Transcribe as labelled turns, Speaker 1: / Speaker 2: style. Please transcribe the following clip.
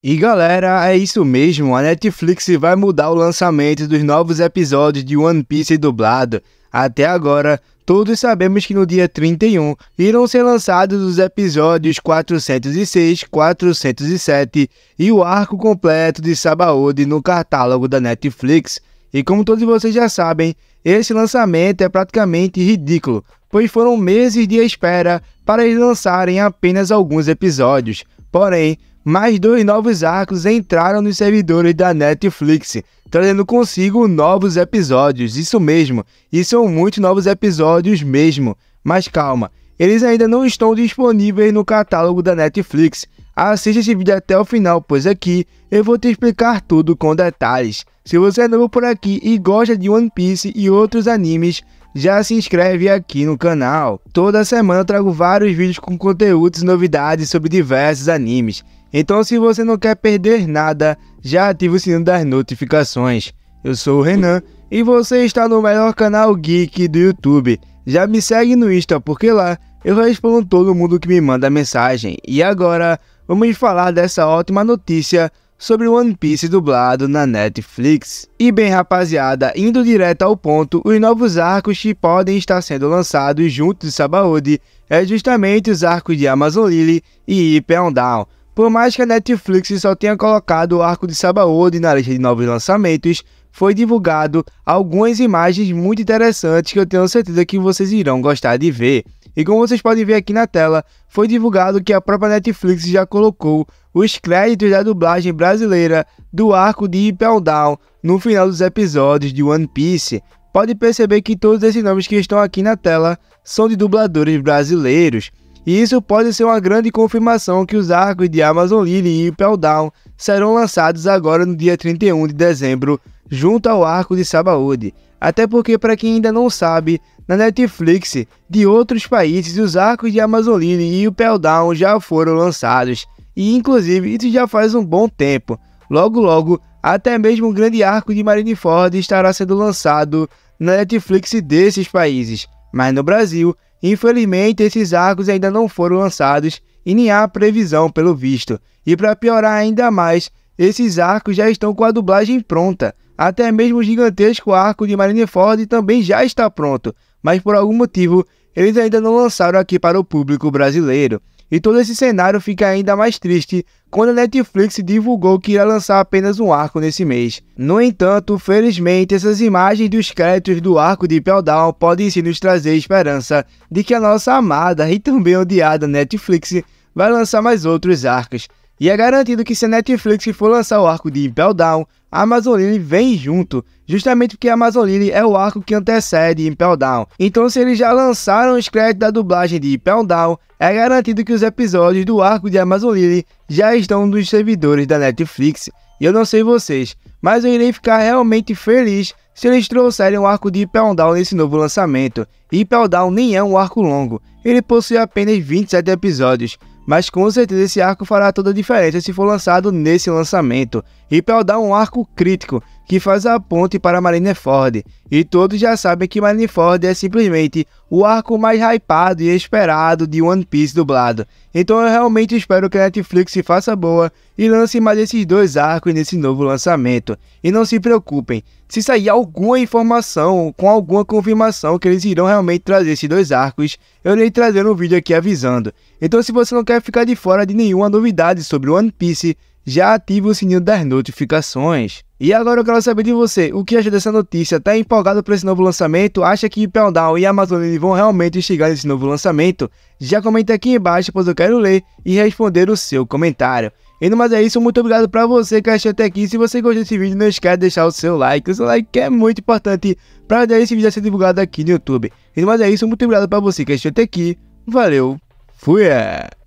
Speaker 1: E galera, é isso mesmo, a Netflix vai mudar o lançamento dos novos episódios de One Piece dublado. Até agora, todos sabemos que no dia 31 irão ser lançados os episódios 406, 407 e o arco completo de Sabaody no catálogo da Netflix. E como todos vocês já sabem, esse lançamento é praticamente ridículo, pois foram meses de espera para eles lançarem apenas alguns episódios. Porém, mais dois novos arcos entraram nos servidores da Netflix, trazendo consigo novos episódios. Isso mesmo, e são muitos novos episódios mesmo. Mas calma, eles ainda não estão disponíveis no catálogo da Netflix. Assista esse vídeo até o final, pois aqui eu vou te explicar tudo com detalhes. Se você é novo por aqui e gosta de One Piece e outros animes, já se inscreve aqui no canal. Toda semana eu trago vários vídeos com conteúdos e novidades sobre diversos animes. Então, se você não quer perder nada, já ativa o sino das notificações. Eu sou o Renan e você está no melhor canal geek do YouTube. Já me segue no Insta porque lá eu respondo todo mundo que me manda mensagem. E agora, vamos falar dessa ótima notícia sobre One Piece dublado na Netflix. E bem, rapaziada, indo direto ao ponto, os novos arcos que podem estar sendo lançados junto de Sabaody é justamente os arcos de Amazon Lily e Ipeon Down. Por mais que a Netflix só tenha colocado o arco de Sabaody na lista de novos lançamentos, foi divulgado algumas imagens muito interessantes que eu tenho certeza que vocês irão gostar de ver. E como vocês podem ver aqui na tela, foi divulgado que a própria Netflix já colocou os créditos da dublagem brasileira do arco de Impel Down no final dos episódios de One Piece. Pode perceber que todos esses nomes que estão aqui na tela são de dubladores brasileiros. E isso pode ser uma grande confirmação que os arcos de Amazon Lily e Down serão lançados agora no dia 31 de dezembro, junto ao arco de Sabaody. Até porque, para quem ainda não sabe, na Netflix de outros países, os arcos de Amazon Lily e o Down já foram lançados. E inclusive, isso já faz um bom tempo. Logo logo, até mesmo o grande arco de Marineford estará sendo lançado na Netflix desses países. Mas no Brasil, Infelizmente, esses arcos ainda não foram lançados e nem há previsão pelo visto. E para piorar ainda mais, esses arcos já estão com a dublagem pronta. Até mesmo o gigantesco arco de Marineford também já está pronto, mas por algum motivo eles ainda não lançaram aqui para o público brasileiro. E todo esse cenário fica ainda mais triste quando a Netflix divulgou que irá lançar apenas um arco nesse mês. No entanto, felizmente, essas imagens dos créditos do arco de Peldown podem sim nos trazer esperança de que a nossa amada e também odiada Netflix vai lançar mais outros arcos. E é garantido que se a Netflix for lançar o arco de Impel Down, a Amazonine vem junto, justamente porque a Amazonine é o arco que antecede Impel Down. Então, se eles já lançaram os créditos da dublagem de Impel Down, é garantido que os episódios do arco de Amazonine já estão nos servidores da Netflix. E eu não sei vocês, mas eu irei ficar realmente feliz se eles trouxerem o um arco de Impel Down nesse novo lançamento. E Impel Down nem é um arco longo, ele possui apenas 27 episódios, mas com certeza esse arco fará toda a diferença se for lançado nesse lançamento. Repel dar um arco crítico, que faz a ponte para Marineford, e todos já sabem que Marineford é simplesmente o arco mais hypado e esperado de One Piece dublado. Então eu realmente espero que a Netflix se faça boa e lance mais esses dois arcos nesse novo lançamento. E não se preocupem, se sair alguma informação com alguma confirmação que eles irão realmente trazer esses dois arcos, eu irei trazer um vídeo aqui avisando. Então se você não quer ficar de fora de nenhuma novidade sobre One Piece, já ative o sininho das notificações. E agora eu quero saber de você, o que acha dessa notícia? Tá empolgado por esse novo lançamento? Acha que Down e Amazon vão realmente chegar nesse novo lançamento? Já comenta aqui embaixo, pois eu quero ler e responder o seu comentário. E no mais é isso, muito obrigado pra você que achou até aqui. Se você gostou desse vídeo, não esquece de deixar o seu like. O seu like é muito importante pra ajudar esse vídeo a ser divulgado aqui no YouTube. E no mais é isso, muito obrigado pra você que achou até aqui. Valeu, fui! É.